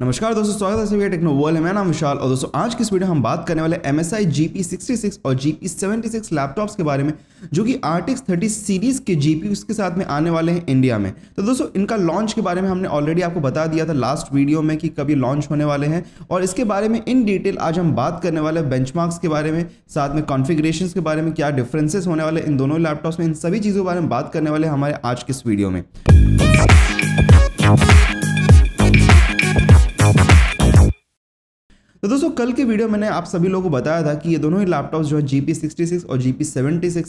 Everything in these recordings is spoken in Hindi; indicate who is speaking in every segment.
Speaker 1: नमस्कार दोस्तों स्वागत है टेक्नो वर्ल्ड मैं नाम विशाल और दोस्तों आज की इस वीडियो हम बात करने वाले M S I G P sixty six और G P seventy six laptops के बारे में जो कि आर्टिक्स थर्टी सीरीज़ के जी पी साथ में आने वाले हैं इंडिया में तो दोस्तों इनका लॉन्च के बारे में हमने ऑलरेडी आपको बता दिया था लास्ट वीडियो में कि कभी लॉन्च होने वाले हैं और इसके बारे में इन डिटेल आज हम बात करने वाले हैं बेंच के बारे में साथ में कॉन्फिग्रेशन के बारे में क्या डिफ्रेंसेस होने वाले इन दोनों लैपटॉप्स में इन सभी चीज़ों के बारे में बात करने वाले हमारे आज के इस वीडियो में तो दोस्तों कल के वीडियो मैंने आप सभी लोगों को बताया था कि ये दोनों ही लैपटॉप जो है जी पी और जी पी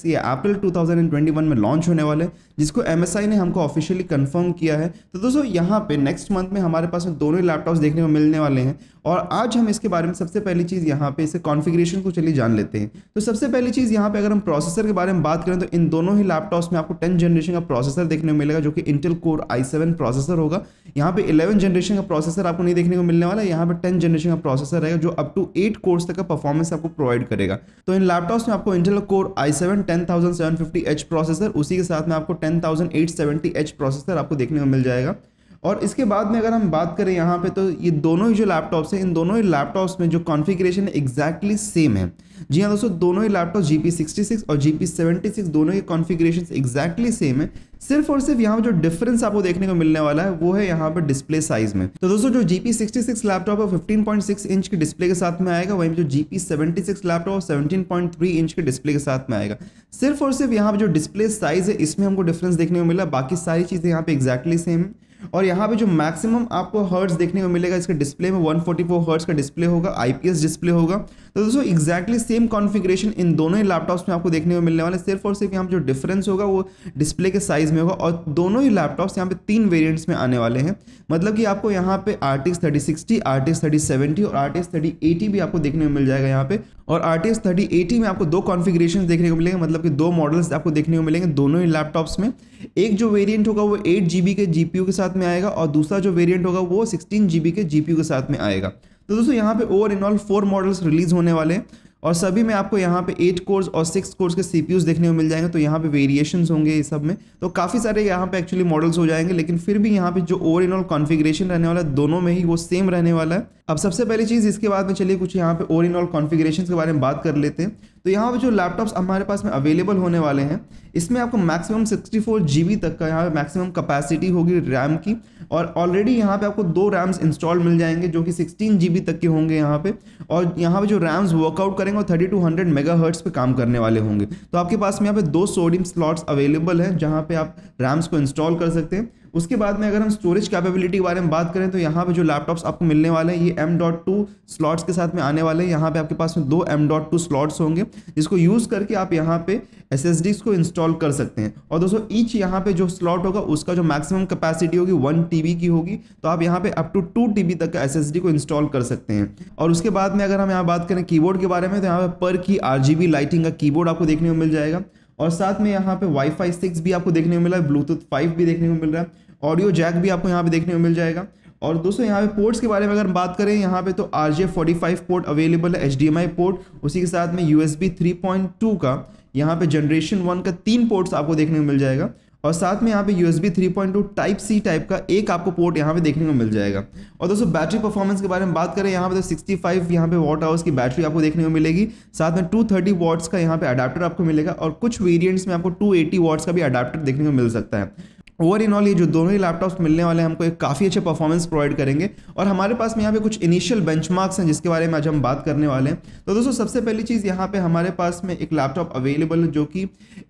Speaker 1: ये अप्रैल 2021 में लॉन्च होने वाले जिसको एम ने हमको ऑफिशियली कन्फर्म किया है तो दोस्तों यहाँ पे नेक्स्ट मंथ में हमारे पास में दोनों ही लैपटॉप्स देखने को मिलने वाले हैं और आज हम इसके बारे में सबसे पहली चीज़ यहाँ पे इसे कॉन्फ़िगरेशन को चलिए जान लेते हैं तो सबसे पहली चीज़ यहाँ पे अगर हम प्रोसेसर के बारे में बात करें तो इन दोनों ही लैपटॉप्स में आपको टेंथ जनरेशन का प्रोसेसर देखने को मिलेगा जो कि Intel core I seven processor होगा यहाँ पे इलेवन जनरेशन का प्रोसेसर आपको नहीं देखने को मिलने वाला यहाँ पर टेंथ जनरेशन का प्रोसेसर रहेगा जो अप टू एट कोर्स तक का परफॉर्मेंस आपको प्रोवाइड करेगा तो इन लैपटॉप्स में आपको Intel core I seven ten thousand seven fifty H processor उसी के साथ में आपको ten thousand eight seventy H processor आपको देखने को मिल जाएगा और इसके बाद में अगर हम बात करें यहाँ पे तो ये दोनों ही जो लैपटॉप्स हैं इन दोनों ही लैपटॉप्स में जो कॉन्फ़िगरेशन है एग्जैक्टली सेम है जी हाँ दोस्तों दोनों ही laptop G P sixty six और जी पी सेवेंटी सिक्स दोनों ही कॉन्फ़िगरेशन एग्जैक्टली सेम है सिर्फ और सिर्फ यहाँ पर जो डिफरेंस आपको देखने को मिलने वाला है वो है यहाँ पर डिस्प्ले साइज में तो दोस्तों जो G P sixty six laptop है फिफ्टीन पॉइंट सिक्स इंच के डिस्प्ले के साथ में आएगा वहीं जो G P seventy six laptop seventeen point three inch के डिस्प्ले के साथ में आएगा सिर्फ और सिर्फ यहाँ पर जो डिस्प्ले साइज है इसमें हमको डिफरेंस देखने को मिला बाकी सारी चीज़ें यहाँ पर एक्जैक्टली सेम है और यहाँ पे जो मैक्सिमम आपको हर्ट्स देखने को मिलेगा इसके डिस्प्ले में 144 हर्ट्स का डिस्प्ले होगा आईपीएस डिस्प्ले होगा तो दोस्तों एक्जैक्टली सेम कॉन्फ़िगरेशन इन दोनों ही लैपटॉप्स में आपको देखने को मिलने वाले सिर्फ और सिर्फ यहाँ पर जो डिफरेंस होगा वो डिस्प्ले के साइज़ में होगा और दोनों ही लैपटॉप्स यहाँ पे तीन वेरियंट्स में आने वाले हैं मतलब कि आपको यहाँ पे R T S thirty sixty thirty और आर टी थर्टी एटी भी आपको देखने को मिल जाएगा यहाँ पे और R T S thirty eighty में आपको दो कॉन्फिग्रेशन देखने को मिलेंगे मतलब कि दो मॉडल्स आपको देखने को मिलेंगे दोनों ही लैपटॉप्स में एक जो वेरियंट होगा वो एट के जी के साथ साथ में आएगा और दूसरा जो वेरिएंट होगा वो सिक्सटीन जी के जी के साथ में आएगा तो दोस्तों यहाँ पे over in all four models release होने वाले हैं और सभी में आपको यहाँ पे एट कोर्स और सिक्स कोर्स के सी देखने को मिल जाएंगे तो यहाँ पे वेरिएशन होंगे ये सब में तो काफ़ी सारे यहाँ पे एक्चुअली मॉडल्स हो जाएंगे लेकिन फिर भी यहाँ पे जो ओवर इन ऑल कॉन्फिग्रेशन रहने वाला है दोनों में ही वो सेम रहने वाला है अब सबसे पहली चीज़ इसके बाद में चलिए कुछ यहाँ पे ओर इन ऑल कॉन्फ़िगरेशन के बारे में बात कर लेते हैं तो यहाँ पे जो लैपटॉप्स हमारे पास में अवेलेबल होने वाले हैं इसमें आपको मैक्सिमम 64 बी तक का यहाँ पे मैक्सिमम कैपेसिटी होगी रैम की और ऑलरेडी यहाँ पे आपको दो रैम्स इंस्टॉल मिल जाएंगे जो कि जी बी तक के होंगे यहाँ पे और यहाँ पे जो रैम्स वर्कआउट करेंगे वो thirty two hundred megahertz पे काम करने वाले होंगे तो आपके पास में यहाँ पे दो सोडियम स्लॉट्स अवेलेबल हैं जहाँ पे आप रैम्स को इंस्टॉल कर सकते हैं उसके बाद में अगर हम स्टोरेज कैपेबिलिटी के बारे में बात करें तो यहाँ पे जो लैपटॉप्स आपको मिलने वाले हैं ये एम डॉट टू स्लॉट्स के साथ में आने वाले हैं यहाँ पे आपके पास में दो एम डॉट टू स्लॉट्स होंगे जिसको यूज़ करके आप यहाँ पे एस को इंस्टॉल कर सकते हैं और दोस्तों ईच यहाँ पे जो स्लॉट होगा उसका जो मैक्सिमम कैपेसिटी होगी वन टी की होगी तो आप यहाँ पे अप टू टू टी तक का एस को इंस्टॉल कर सकते हैं और उसके बाद में अगर हम यहाँ बात करें कीबोर्ड के बारे में तो यहाँ पर की आर लाइटिंग का कीबोर्ड आपको देखने को मिल जाएगा और साथ में यहाँ पे वाईफाई सिक्स भी आपको देखने को मिला है ब्लूटूथ फाइव भी देखने को मिल रहा है ऑडियो जैक भी आपको यहाँ पे देखने को मिल जाएगा और दोस्तों यहाँ पे पोर्ट्स के बारे में अगर हम बात करें यहाँ पे तो R J forty five port available है एच पोर्ट उसी के साथ में U S B three point two का यहाँ पे जनरेशन वन का तीन पोर्ट्स आपको देखने को मिल जाएगा और साथ में यहाँ पे U S B three point two type C type का एक आपको पोर्ट यहाँ पे देखने को मिल जाएगा और दोस्तों बैटरी परफॉर्मेंस के बारे में बात करें यहाँ पे तो सिक्सटी फाइव यहाँ पे वॉट आवर्स की बैटरी आपको देखने को मिलेगी साथ में टू थर्टी का यहाँ पे अडाप्टर आपको मिलेगा और कुछ वेरियंट्स में आपको टू एटी का भी अडाप्टर देखने को मिल सकता है ओवर इन ऑल ये जो दोनों ही लैपटॉप्स मिलने वाले हैं हमको एक काफ़ी अच्छे परफॉर्मेंस प्रोवाइड करेंगे और हमारे पास में यहाँ पे कुछ इनिशियल बेंचमार्क्स हैं जिसके बारे में आज हम बात करने वाले हैं तो दोस्तों सबसे पहली चीज़ यहाँ पे हमारे पास में एक लैपटॉप अवेलेबल है जो कि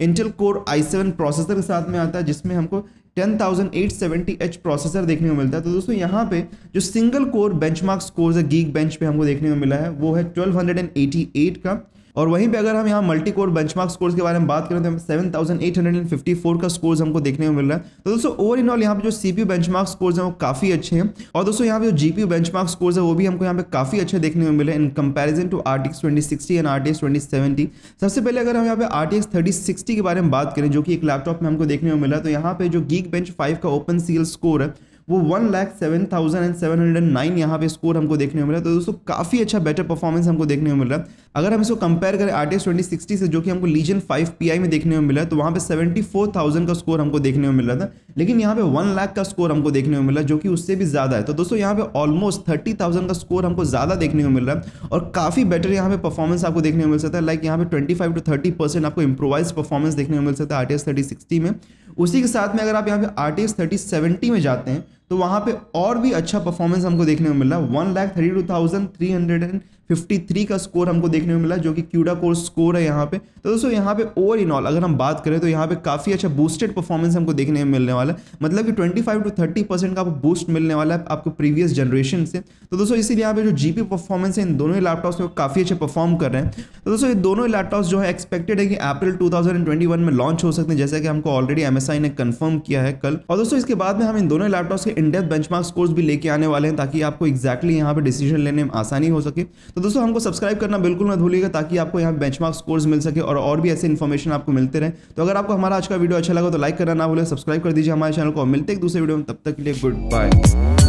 Speaker 1: Intel core I seven processor के साथ में आता है जिसमें हमको 10870H प्रोसेसर देखने को मिलता है तो दोस्तों यहाँ पे जो सिंगल कोर बेंचमार्क स्कोर है गीक बेंच पे हमको देखने को मिला है वो है 1288 का और वहीं पे अगर हम यहाँ मल्टी कोर बेंचमार्क स्कोर्स के बारे में बात करें तो हमें seven thousand eight hundred and fifty four का स्कोर्स हमको देखने को मिल रहा है तो दोस्तों ओवर इन ऑल यहाँ पे जो सीपीयू बेंचमार्क स्कोर्स हैं वो काफी अच्छे हैं और दोस्तों यहाँ पे जो जीपीयू बेंचमार्क स्कोर्स है वो भी हमको यहाँ पे काफी अच्छे देखने को मिले in comparison to R T and R T सबसे पहले अगर हम यहाँ पे आर टी के बारे में बात करें जो कि एक लैपटॉप में हमको देखने को मिला तो यहाँ पे जो गीक बेंच फाइव का ओपन सील स्कोर है वो one lakh seven thousand and seven hundred nine यहाँ पे स्कोर हमको देखने को मिला तो दोस्तों काफ़ी अच्छा बेटर परफॉर्मेंस हमको देखने को मिल रहा है अगर हम इसको कंपेयर करें R T S twenty sixty से जो कि हमको लीजन फाइव पी आई में देखने को मिला तो वहाँ पे सेवेंटी फोर थाउजेंड का स्कोर हमको देखने को मिल रहा था लेकिन यहाँ पे वन लाख का स्कोर हमको देखने को मिला जो कि उससे भी ज़्यादा है तो दोस्तों यहाँ पे ऑलमोस्ट थर्टी थाउजेंड का स्कोर हमको ज़्यादा देखने को मिल रहा है और काफ़ी बेटर यहाँ पे परफॉर्मेंस आपको देखने को मिल सकता है लाइक यहाँ पे twenty five to thirty percent आपको इंप्रोवाइज परफॉर्मेंस देखने को मिल सकता है R T S thirty sixty में उसी के साथ में अगर आप यहाँ पे R T S thirty seventy में जाते हैं तो वहाँ पे और भी अच्छा परफॉर्मेंस हमको देखने को मिल रहा है one lakh thirty two thousand three hundred and 53 का स्कोर हमको देखने में मिला जो कि क्यूडा कोर स्कोर है यहाँ पे तो दोस्तों यहाँ पे ओवर इन ऑल अगर हम बात करें तो यहाँ पे काफ़ी अच्छा बूस्टेड परफॉर्मेंस हमको देखने में मिलने वाला है मतलब कि 25 टू 30 परसेंट का आपको बूस्ट मिलने वाला है आपको प्रीवियस जनरेशन से तो दोस्तों इसीलिए यहाँ पे जो जी परफॉर्मेंस है इन दोनों ही लैपटॉप्स में काफ़ी अच्छे परफॉर्म कर रहे हैं तो दोस्तों ये दोनों ही लैपटॉप्स जो है एक्सपेक्टेड है कि अप्रैल टू में लॉन्च हो सकते हैं जैसे कि हमको ऑलरेडी एम ने कन्फर्म किया है कल और दोस्तों इसके बाद में हम इन दोनों लैपटॉप्स के इंडेप बेंच स्कोर्स भी लेके आने वाले हैं ताकि आपको एक्जैक्टली यहाँ पर डिसीजन लेने में आसानी हो सके तो दोस्तों हमको सब्सक्राइब करना बिल्कुल मत भूलिएगा ताकि आपको यहाँ बेंच मार्क स्कोर्स मिल सके और और भी ऐसे इन्फॉर्मेशन आपको मिलते रहे तो अगर आपको हमारा आज का वीडियो अच्छा लगा तो लाइक करना ना भूलें सब्सक्राइब कर दीजिए हमारे चैनल को मिलते एक दूसरे वीडियो में तब तक के लिए गुड बाय